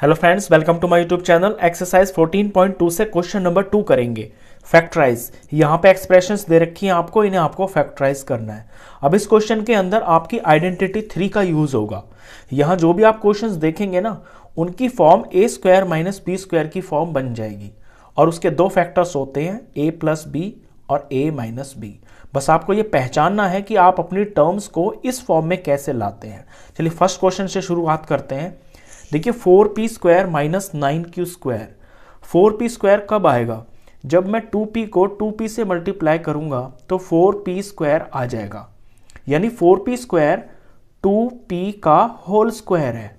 hello friends welcome to my YouTube channel exercise 14.2 से question number two करेंगे factorise यहाँ पे एक्सप्रेशंस दे रखी हैं आपको इन्हें आपको फैक्टराइज करना है अब इस क्वेश्चन के अंदर आपकी आइडेंटिटी थ्री का यूज होगा यहाँ जो भी आप क्वेश्चन देखेंगे ना उनकी form A square minus B square की फॉर्म बन जाएगी और उसके दो फैक्टर्स होते हैं ए प्लस बी और ए माइनस बी बस आपको ये पहचानना है कि आप अपनी टर्म्स को इस फॉर्म में कैसे लाते हैं चलिए फर्स्ट क्वेश्चन से शुरुआत करते हैं देखिए four P square minus nine Q square four P square कब आएगा जब मैं टू पी को टू पी से मल्टीप्लाई करूंगा तो फोर पी स्क्वायर आ जाएगा यानी four P square two P का होल स्क्वायर है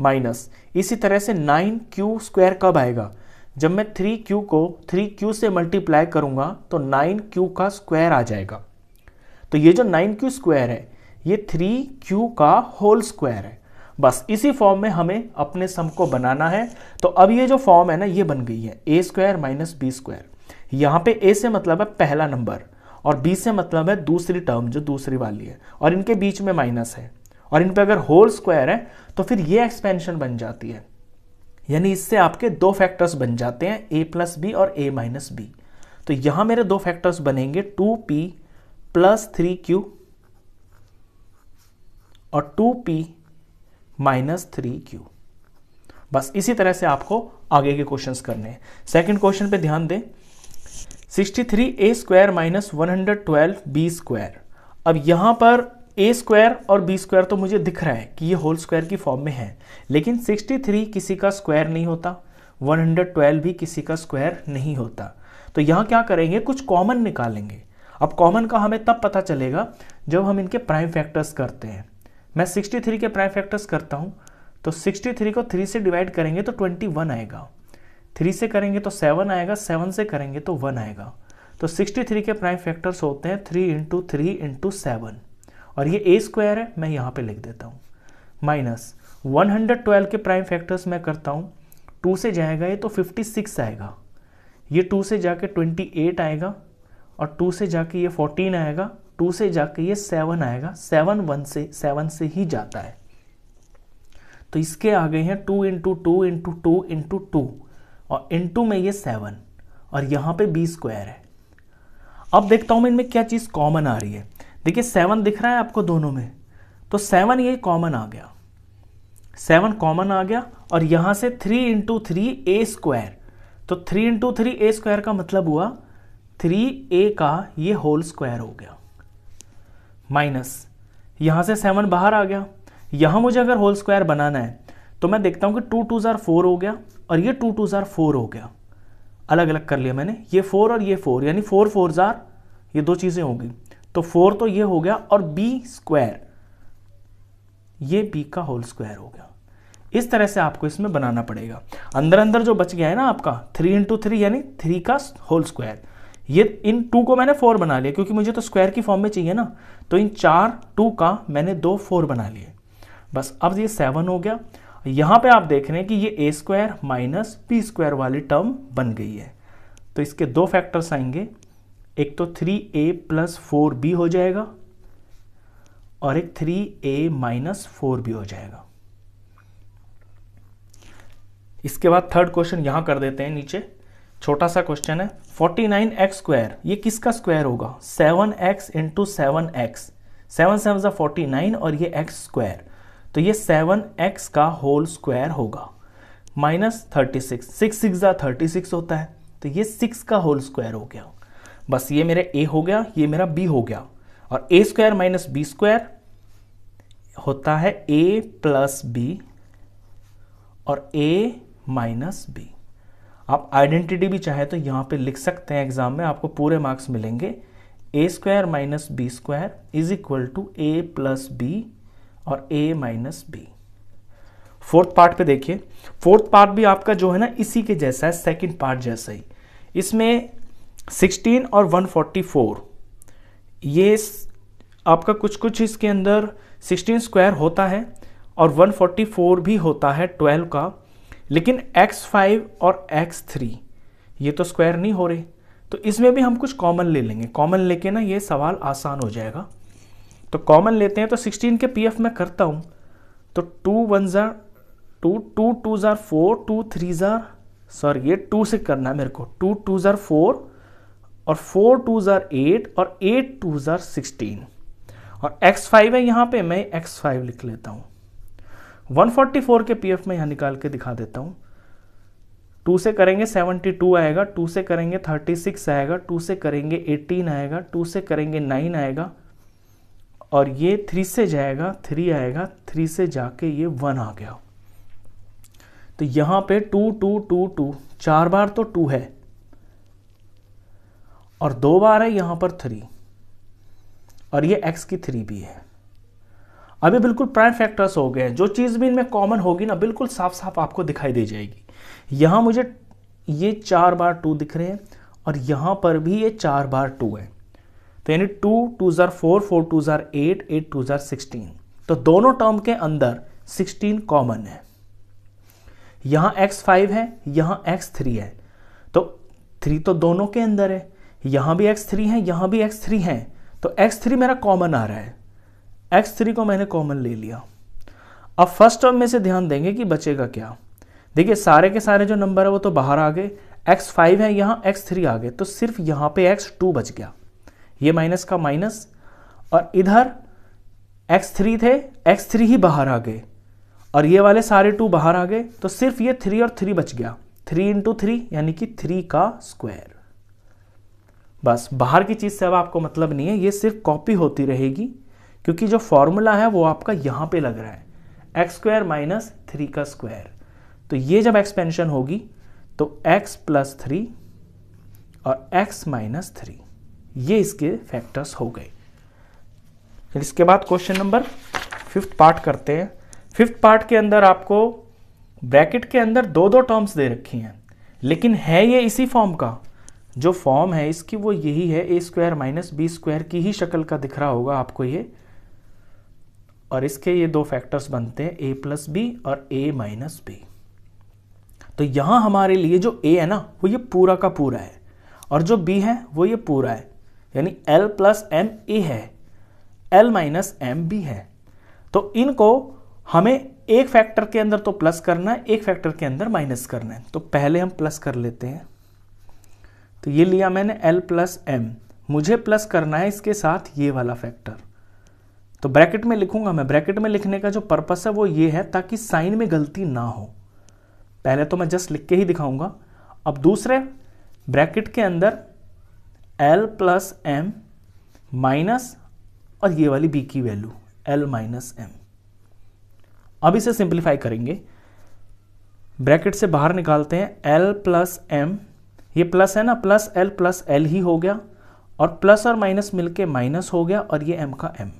माइनस इसी तरह से नाइन क्यू स्क्वायर कब आएगा जब मैं थ्री क्यू को थ्री क्यू से मल्टीप्लाई करूंगा तो नाइन क्यू का स्क्वायर आ जाएगा तो ये जो नाइन क्यू स्क्वायर है ये थ्री क्यू का होल स्क्वायर है बस इसी फॉर्म में हमें अपने सम को बनाना है तो अब ये जो फॉर्म है ना ये बन गई है A square minus B square यहाँ पे ए से मतलब है पहला नंबर और बी से मतलब है दूसरी टर्म जो दूसरी वाली है और इनके बीच में माइनस है और इन पर अगर होल स्क्वायर है तो फिर ये एक्सपेंशन बन जाती है यानी इससे आपके दो फैक्टर्स बन जाते हैं ए प्लस बी और ए माइनस बी तो यहां मेरे दो फैक्टर्स बनेंगे two P plus three Q और two P minus three Q बस इसी तरह से आपको आगे के क्वेश्चंस करने हैं सेकंड क्वेश्चन पे ध्यान दें 63 A square minus one hundred twelve B square अब यहां पर ए स्क्वायर और बी स्क्वायर तो मुझे दिख रहा है कि ये होल स्क्वायर की फॉर्म में है लेकिन 63 किसी का स्क्वायर नहीं होता 112 भी किसी का स्क्वायर नहीं होता तो यहां क्या करेंगे कुछ कॉमन निकालेंगे अब कॉमन का हमें तब पता चलेगा जब हम इनके प्राइम फैक्टर्स करते हैं मैं 63 के प्राइम फैक्टर्स करता हूँ तो 63 को 3 से डिवाइड करेंगे तो 21 आएगा 3 से करेंगे तो 7 आएगा 7 से करेंगे तो 1 आएगा तो 63 के प्राइम फैक्टर्स होते हैं 3 इंटू थ्री इंटू सेवन और ये ए स्क्वायर है मैं यहाँ पे लिख देता हूँ माइनस 112 के प्राइम फैक्टर्स मैं करता हूँ 2 से जाएगा ये तो 56 आएगा ये 2 से जाके 28 आएगा और 2 से जाके ये 14 आएगा टू से जाके ये सेवन आएगा सेवन वन से सेवन से ही जाता है तो इसके आ गए हैं two into two into two into two और इंटू में ये सेवन और यहां पे बी स्क्वायर है अब देखता हूं मैं इनमें क्या चीज़ कॉमन आ रही है देखिए सेवन दिख रहा है आपको दोनों में तो सेवन ये कॉमन आ गया सेवन कॉमन आ गया और यहां से three into three A square तो three into three A square का मतलब हुआ थ्री ए का ये होल स्क्वायर हो गया माइनस यहाँ से सेवन बाहर आ गया यहाँ मुझे अगर होल स्क्वायर बनाना है तो मैं देखता हूँ कि टू टू ज़ार फोर हो गया और ये टू टू ज़ार फोर हो गया अलग अलग कर लिया मैंने ये फोर और ये फोर यानी फोर फोर ज़ार ये दो चीज़ें होगी तो फोर तो ये हो गया और बी स्क्वायर ये बी का होल स्क्वायर हो गया इस तरह से आपको इसमें बनाना पड़ेगा अंदर अंदर जो बच गया है ना आपका थ्री इंटू थ्री यानी थ्री का होल स्क्वायर ये इन टू को मैंने फोर बना लिया क्योंकि मुझे तो स्क्वायर की फॉर्म में चाहिए ना तो इन चार टू का मैंने दो फोर बना लिए बस अब ये सेवन हो गया यहाँ पे आप देख रहे हैं कि ये A square minus P square वाली टर्म बन गई है तो इसके दो फैक्टर्स आएंगे एक तो three A plus four B हो जाएगा और एक three A minus four B हो जाएगा इसके बाद थर्ड क्वेश्चन यहां कर देते हैं नीचे छोटा सा क्वेश्चन है फोर्टी नाइन एक्स स्क्वायर ये किसका स्क्वायर होगा 7x X into seven X seven seven ज़ा फोर्टी और ये एक्स स्क्वायर तो ये 7x का होल स्क्वायर होगा minus thirty six six six ज़ा थर्टी सिक्स होता है तो ये सिक्स का होल स्क्वायर हो गया बस ये मेरा ए हो गया ये मेरा बी हो गया और A square minus B square होता है ए प्लस बी और ए माइनस बी आप आइडेंटिटी भी चाहे तो यहाँ पे लिख सकते हैं एग्जाम में आपको पूरे मार्क्स मिलेंगे A square minus B square is equal to A plus B और A minus B fourth part पे देखिए फोर्थ पार्ट भी आपका जो है ना इसी के जैसा है सेकंड पार्ट जैसा ही इसमें 16 और 144 ये आपका कुछ कुछ इसके अंदर 16 स्क्वायर होता है और 144 भी होता है 12 का लेकिन x5 और x3 ये तो स्क्वायर नहीं हो रहे तो इसमें भी हम कुछ कॉमन ले लेंगे कॉमन लेके ना ये सवाल आसान हो जाएगा तो कॉमन लेते हैं तो 16 के पीएफ मैं करता हूँ तो टू वन ज़ार टू टू टू ज़ार फोर टू थ्री ज़ार सॉरी ये टू से करना है मेरे को टू टू ज़ार फोर और फोर टू ज़ार एट और एट टू ज़ार सिक्सटीन और एक्स फाइव है यहाँ पे मैं एक्स फाइव लिख लेता हूँ 144 के पीएफ में यहां निकाल के दिखा देता हूं टू से करेंगे 72 आएगा टू से करेंगे 36 आएगा टू से करेंगे 18 आएगा टू से करेंगे 9 आएगा और ये थ्री से जाएगा थ्री आएगा थ्री से जाके ये वन आ गया तो यहां पे टू टू टू टू चार बार तो टू है और दो बार है यहां पर थ्री और ये एक्स की थ्री भी है अभी बिल्कुल प्राइम फैक्टर्स हो गए हैं जो चीज़ भी इनमें कॉमन होगी ना बिल्कुल साफ साफ आपको दिखाई दे जाएगी यहाँ मुझे ये चार बार टू दिख रहे हैं और यहाँ पर भी ये चार बार टू तो तो है तो यानी टू टू ज़ार फोर फोर टू ज़ार एट एट टू ज़ार सिक्सटीन तो दोनों टर्म के अंदर सिक्सटीन कॉमन है यहाँ एक्स फाइव है यहाँ एक्स थ्री है तो थ्री तो दोनों के अंदर है यहाँ भी एक्स थ्री है यहाँ भी एक्स थ्री है तो एक्स थ्री मेरा कॉमन आ रहा है एक्स थ्री को मैंने कॉमन ले लिया अब फर्स्ट टर्म में से ध्यान देंगे कि बचेगा क्या देखिए सारे के सारे जो नंबर है वो तो बाहर आ गए एक्स फाइव है यहाँ एक्स थ्री आ गए तो सिर्फ यहाँ पे एक्स टू बच गया ये माइनस का माइनस और इधर एक्स थ्री थे एक्स थ्री ही बाहर आ गए और ये वाले सारे टू बाहर आ गए तो सिर्फ ये थ्री और थ्री बच गया थ्री इंटू थ्री यानी कि थ्री का स्क्वायर बस बाहर की चीज़ से अब आपको मतलब नहीं है ये सिर्फ कॉपी होती रहेगी क्योंकि जो फॉर्मूला है वो आपका यहाँ पे लग रहा है एक्स स्क्वायर माइनस थ्री का स्क्वायर तो ये जब एक्सपेंशन होगी तो x प्लस थ्री और x माइनस थ्री ये इसके फैक्टर्स हो गए इसके बाद क्वेश्चन नंबर फिफ्थ पार्ट करते हैं फिफ्थ पार्ट के अंदर आपको ब्रैकेट के अंदर दो दो टर्म्स दे रखी हैं लेकिन है ये इसी फॉर्म का जो फॉर्म है इसकी वो यही है A square minus B square की ही शक्ल का दिख रहा होगा आपको ये और इसके ये दो फैक्टर्स बनते हैं ए प्लस बी और ए माइनस बी तो यहाँ हमारे लिए जो ए है ना वो ये पूरा का पूरा है और जो बी है वो ये पूरा है यानी एल प्लस एम ए है एल माइनस एम बी है तो इनको हमें एक फैक्टर के अंदर तो प्लस करना है एक फैक्टर के अंदर माइनस करना है तो पहले हम प्लस कर लेते हैं तो ये लिया मैंने एल प्लस एम मुझे प्लस करना है इसके साथ ये वाला फैक्टर तो ब्रैकेट में लिखूंगा मैं ब्रैकेट में लिखने का जो पर्पस है वो ये है ताकि साइन में गलती ना हो पहले तो मैं जस्ट लिख के ही दिखाऊंगा अब दूसरे ब्रैकेट के अंदर एल प्लस एम माइनस और ये वाली बी की वैल्यू एल माइनस एम अब इसे सिंप्लीफाई करेंगे ब्रैकेट से बाहर निकालते हैं एल प्लस एम ये प्लस है ना प्लस एल प्लस एल ही हो गया और प्लस और माइनस मिलके माइनस हो गया और ये एम का एम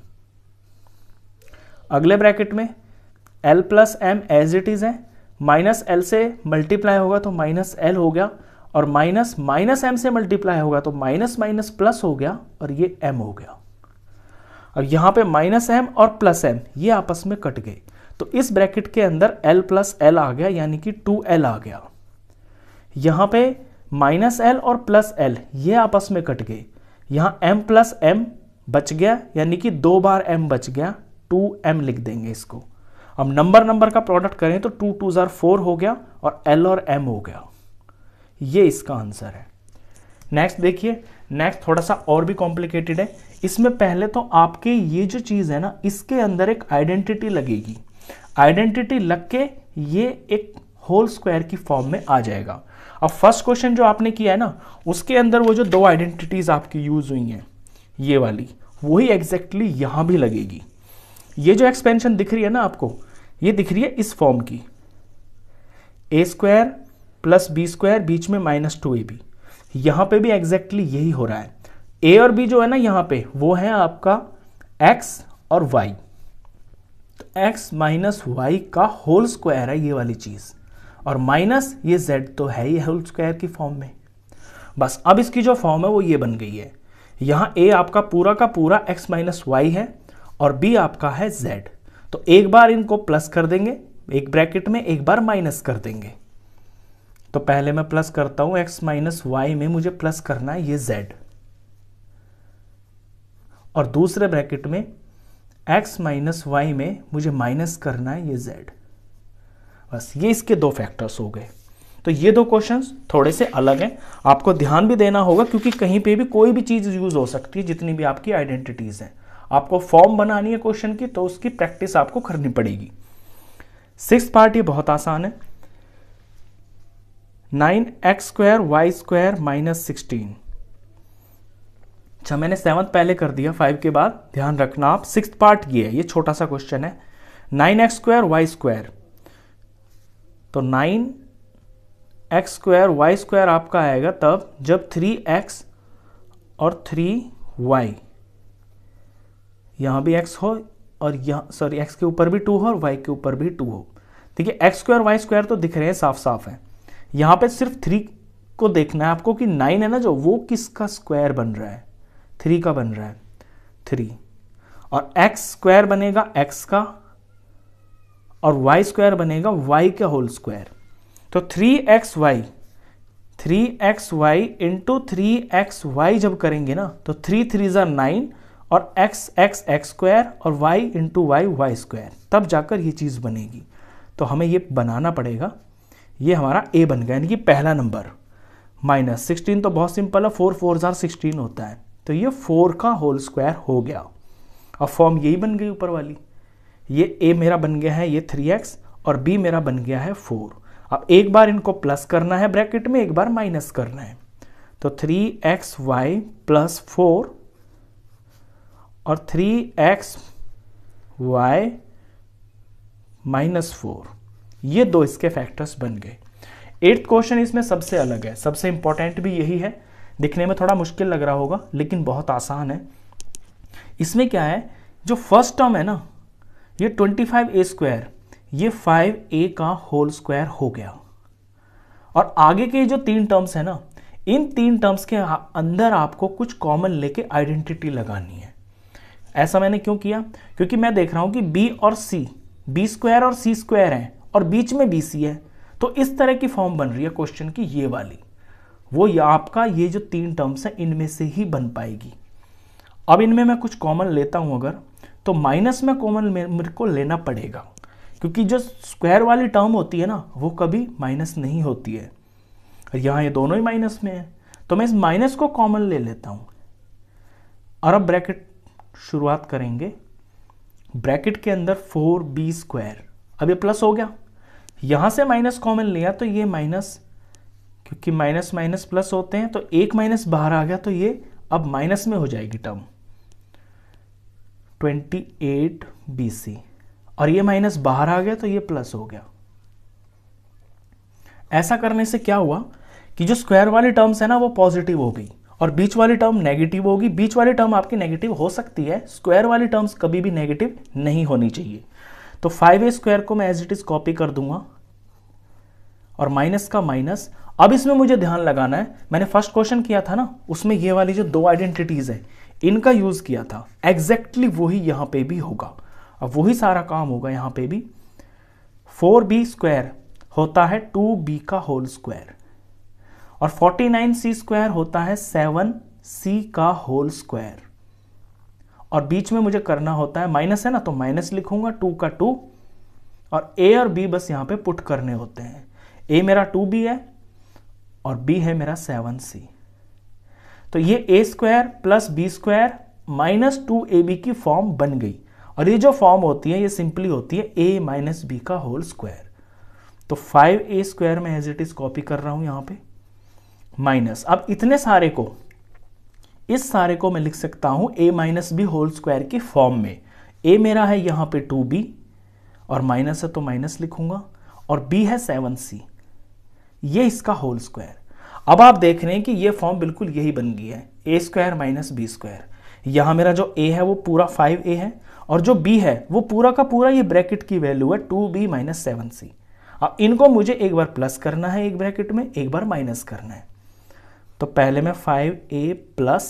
अगले ब्रैकेट में L plus M as it is है माइनस एल से मल्टीप्लाई होगा तो माइनस एल हो गया और माइनस माइनस एम से मल्टीप्लाई होगा तो माइनस माइनस प्लस हो गया और ये एम हो गया और यहां पे माइनस एम और प्लस एम ये आपस में कट गए तो इस ब्रैकेट के अंदर एल प्लस एल आ गया यानी कि टू एल आ गया यहां पे माइनस एल और प्लस एल ये आपस में कट गए यहां एम प्लस एम बच गया यानी कि दो बार एम बच गया टू एम लिख देंगे इसको अब नंबर नंबर का प्रोडक्ट करें तो टू टू ज़ार फोर हो गया और एल और एम हो गया ये इसका आंसर है नेक्स्ट देखिए नेक्स्ट थोड़ा सा और भी कॉम्प्लिकेटेड है इसमें पहले तो आपके ये जो चीज़ है ना इसके अंदर एक आइडेंटिटी लगेगी आइडेंटिटी लग के ये एक होल स्क्वायर की फॉर्म में आ जाएगा अब फर्स्ट क्वेश्चन जो आपने किया है ना उसके अंदर वो जो दो आइडेंटिटीज़ आपकी यूज़ हुई हैं ये वाली वही एग्जैक्टली exactly यहां भी लगेगी ये जो एक्सपेंशन दिख रही है ना आपको ये दिख रही है इस फॉर्म की A square plus B square बीच में माइनस टू ए बी यहाँ पर भी एग्जैक्टली exactly यही हो रहा है ए और बी जो है ना यहाँ पे वो है आपका एक्स और वाई तो एक्स माइनस वाई का होल स्क्वायर है ये वाली चीज़ और माइनस ये जेड तो है ही होल स्क्वायर की फॉर्म में बस अब इसकी जो फॉर्म है वो ये बन गई है यहाँ ए आपका पूरा का पूरा एक्स माइनस वाई है और बी आपका है जेड तो एक बार इनको प्लस कर देंगे एक ब्रैकेट में एक बार माइनस कर देंगे तो पहले मैं प्लस करता हूं एक्स माइनस वाई में मुझे प्लस करना है ये जेड और दूसरे ब्रैकेट में एक्स माइनस वाई में मुझे माइनस करना है ये जेड बस ये इसके दो फैक्टर्स हो गए तो ये दो क्वेश्चंस थोड़े से अलग हैं आपको ध्यान भी देना होगा क्योंकि कहीं पे भी कोई भी चीज़ यूज़ हो सकती है जितनी भी आपकी आइडेंटिटीज़ हैं आपको फॉर्म बनानी है क्वेश्चन की तो उसकी प्रैक्टिस आपको करनी पड़ेगी सिक्स पार्ट ये बहुत आसान है nine X square Y square minus sixteen अच्छा मैंने सेवन्थ पहले कर दिया फाइव के बाद ध्यान रखना आप सिक्स पार्ट ये है ये छोटा सा क्वेश्चन है nine X square Y square तो nine X square Y square आपका आएगा तब जब थ्री एक्स और थ्री वाई यहाँ भी एक्स हो और यहाँ सॉरी एक्स के ऊपर भी टू हो और वाई के ऊपर भी टू हो ठीक है एक्स स्क्वायर वाई स्क्वायर तो दिख रहे हैं साफ साफ है यहाँ पे सिर्फ थ्री को देखना है आपको कि नाइन है ना जो वो किसका स्क्वायर बन रहा है थ्री का बन रहा है थ्री और एक्स स्क्वायर बनेगा एक्स का और वाई स्क्वायर बनेगा वाई का होल स्क्वायर तो three X Y three X Y into three X Y जब करेंगे ना तो थ्री थ्री ज़ा नाइन और x x एक्स स्क्वायर और y into Y Y square तब जाकर ये चीज़ बनेगी तो हमें ये बनाना पड़ेगा ये हमारा a बन गया यानी कि पहला नंबर माइनस सिक्सटीन तो बहुत सिंपल है फोर फोर हजार सिक्सटीन होता है तो ये फोर का होल स्क्वायर हो गया और फॉर्म यही बन गई ऊपर वाली ये a मेरा बन गया है ये थ्री एक्स और b मेरा बन गया है फोर अब एक बार इनको प्लस करना है ब्रैकेट में एक बार माइनस करना है तो three X Y plus four और three X Y minus four ये दो इसके फैक्टर्स बन गए एट्थ क्वेश्चन इसमें सबसे अलग है सबसे इंपॉर्टेंट भी यही है दिखने में थोड़ा मुश्किल लग रहा होगा लेकिन बहुत आसान है इसमें क्या है जो फर्स्ट टर्म है ना ये ट्वेंटी फाइव ए स्क्वायर ये फाइव ए का होल स्क्वायर हो गया और आगे के जो तीन टर्म्स है ना इन तीन टर्म्स के अंदर आपको कुछ कॉमन लेके आइडेंटिटी लगानी है ऐसा मैंने क्यों किया क्योंकि मैं देख रहा हूं कि बी और सी बी स्क्वायर और सी स्क्वायर है और बीच में बी सी है तो इस तरह की फॉर्म बन रही है क्वेश्चन की ये वाली वो ये आपका ये जो तीन टर्म्स है इनमें से ही बन पाएगी अब इनमें मैं कुछ कॉमन लेता हूं अगर तो माइनस में कॉमन मेरे को लेना पड़ेगा क्योंकि जो स्क्वायर वाली टर्म होती है ना वो कभी माइनस नहीं होती है और ये दोनों ही माइनस में है तो मैं इस माइनस को कॉमन ले लेता हूं और अब ब्रैकेट शुरुआत करेंगे ब्रैकेट के अंदर फोर बी स्क्वायर अब ये प्लस हो गया यहां से माइनस कॉमन लिया तो ये माइनस क्योंकि माइनस माइनस प्लस होते हैं तो एक माइनस बाहर आ गया तो ये अब माइनस में हो जाएगी टर्म 28 BC और ये माइनस बाहर आ गया तो ये प्लस हो गया ऐसा करने से क्या हुआ कि जो स्क्वायर वाली टर्म्स है ना वो पॉजिटिव हो गई और बीच वाली टर्म नेगेटिव होगी बीच वाली टर्म आपकी नेगेटिव हो सकती है स्क्वायर वाली टर्म्स कभी भी नेगेटिव नहीं होनी चाहिए तो फाइव ए स्क्वायर को मैं एज इट इज कॉपी कर दूंगा और माइनस का माइनस अब इसमें मुझे ध्यान लगाना है मैंने फर्स्ट क्वेश्चन किया था ना उसमें ये वाली जो दो आइडेंटिटीज है इनका यूज किया था एग्जैक्टली exactly वही यहां पे भी होगा अब वही सारा काम होगा यहां पे भी फोर बी स्क्वायर होता है टू बी का होल स्क्वायर और 49 सी स्क्वायर होता है 7 सी का होल स्क्वायर और बीच में मुझे करना होता है माइनस है ना तो माइनस लिखूंगा टू का टू और ए और बी बस यहां पे पुट करने होते हैं ए मेरा टू बी है और बी है मेरा सेवन सी तो ये A square plus B square minus two A B की फॉर्म बन गई और ये जो फॉर्म होती है ये सिंपली होती है ए माइनस बी का होल स्क्वायर तो फाइव ए स्क्वायर में एज इट इज कॉपी कर रहा हूं यहां पर माइनस अब इतने सारे को इस सारे को मैं लिख सकता हूं A minus B whole square की फॉर्म में ए मेरा है यहां पे टू बी और माइनस है तो माइनस लिखूंगा और बी है सेवन सी ये इसका होल स्क्वायर अब आप देख रहे हैं कि ये फॉर्म बिल्कुल यही बन गई है A square minus B square यहां मेरा जो ए है वो पूरा फाइव ए है और जो बी है वो पूरा का पूरा ये ब्रैकेट की वैल्यू है two B minus seven C अब इनको मुझे एक बार प्लस करना है एक ब्रैकेट में एक बार माइनस करना है तो पहले में फाइव ए प्लस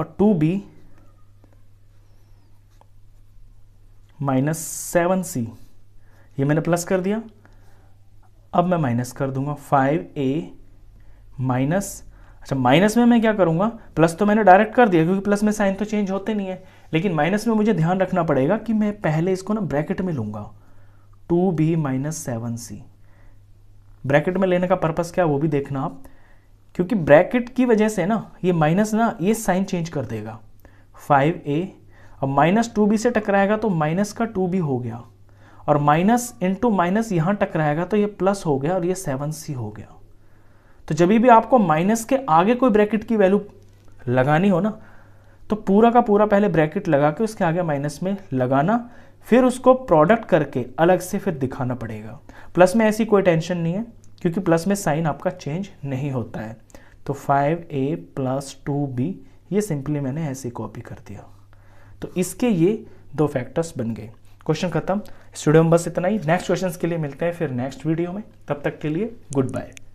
और two B minus seven C ये मैंने प्लस कर दिया अब मैं माइनस कर दूंगा फाइव ए माइनस अच्छा माइनस में मैं क्या करूंगा प्लस तो मैंने डायरेक्ट कर दिया क्योंकि प्लस में साइन तो चेंज होते नहीं है लेकिन माइनस में मुझे ध्यान रखना पड़ेगा कि मैं पहले इसको ना ब्रैकेट में लूंगा two B minus seven C bracket में लेने का पर्पज़ क्या वो भी देखना आप क्योंकि ब्रैकेट की वजह से ना ये माइनस ना ये साइन चेंज कर देगा फाइव ए अब माइनस टू बी से टकराएगा तो माइनस का टू बी हो गया और माइनस इंटू माइनस यहाँ टकराएगा तो ये प्लस हो गया और ये सेवन सी हो गया तो जब भी आपको माइनस के आगे कोई ब्रैकेट की वैल्यू लगानी हो ना तो पूरा का पूरा पहले ब्रैकेट लगा के उसके आगे माइनस में लगाना फिर उसको प्रोडक्ट करके अलग से फिर दिखाना पड़ेगा प्लस में ऐसी कोई टेंशन नहीं है क्योंकि प्लस में साइन आपका चेंज नहीं होता है तो five A plus two B ये सिंपली मैंने ऐसे कॉपी कर दिया तो इसके ये दो फैक्टर्स बन गए क्वेश्चन खत्म स्टूडियो में बस इतना ही नेक्स्ट क्वेश्चंस के लिए मिलते हैं फिर नेक्स्ट वीडियो में तब तक के लिए गुड बाय